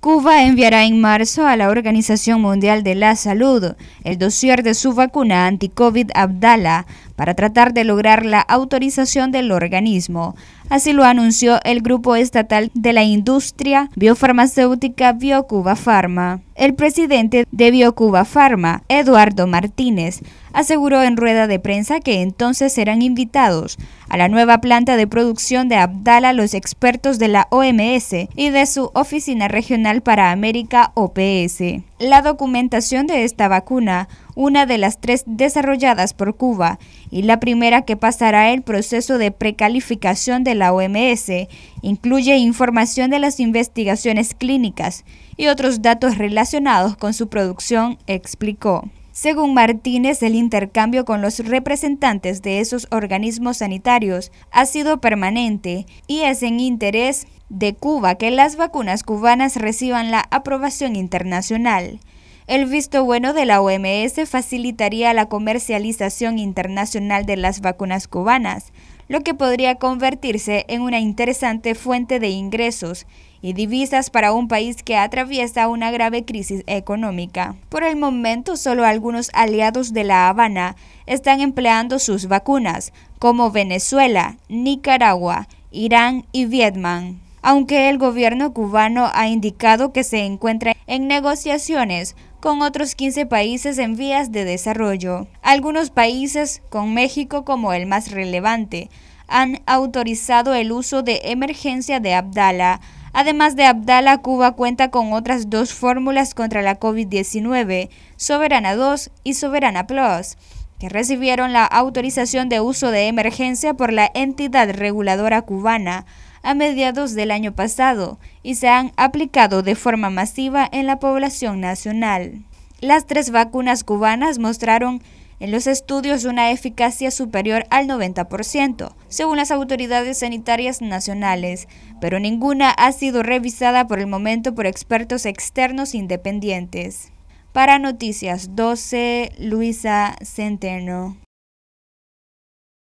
Cuba enviará en marzo a la Organización Mundial de la Salud el dossier de su vacuna anti-COVID Abdala para tratar de lograr la autorización del organismo. Así lo anunció el Grupo Estatal de la Industria Biofarmacéutica Biocuba Pharma. El presidente de Biocuba Pharma, Eduardo Martínez, aseguró en rueda de prensa que entonces serán invitados a la nueva planta de producción de Abdala los expertos de la OMS y de su Oficina Regional para América OPS la documentación de esta vacuna, una de las tres desarrolladas por Cuba y la primera que pasará el proceso de precalificación de la OMS, incluye información de las investigaciones clínicas y otros datos relacionados con su producción, explicó. Según Martínez, el intercambio con los representantes de esos organismos sanitarios ha sido permanente y es en interés de Cuba que las vacunas cubanas reciban la aprobación internacional. El visto bueno de la OMS facilitaría la comercialización internacional de las vacunas cubanas, lo que podría convertirse en una interesante fuente de ingresos y divisas para un país que atraviesa una grave crisis económica. Por el momento, solo algunos aliados de La Habana están empleando sus vacunas, como Venezuela, Nicaragua, Irán y Vietnam aunque el gobierno cubano ha indicado que se encuentra en negociaciones con otros 15 países en vías de desarrollo. Algunos países, con México como el más relevante, han autorizado el uso de emergencia de Abdala. Además de Abdala, Cuba cuenta con otras dos fórmulas contra la COVID-19, Soberana 2 y Soberana Plus que recibieron la autorización de uso de emergencia por la entidad reguladora cubana a mediados del año pasado y se han aplicado de forma masiva en la población nacional. Las tres vacunas cubanas mostraron en los estudios una eficacia superior al 90%, según las autoridades sanitarias nacionales, pero ninguna ha sido revisada por el momento por expertos externos independientes. Para Noticias 12, Luisa Centeno.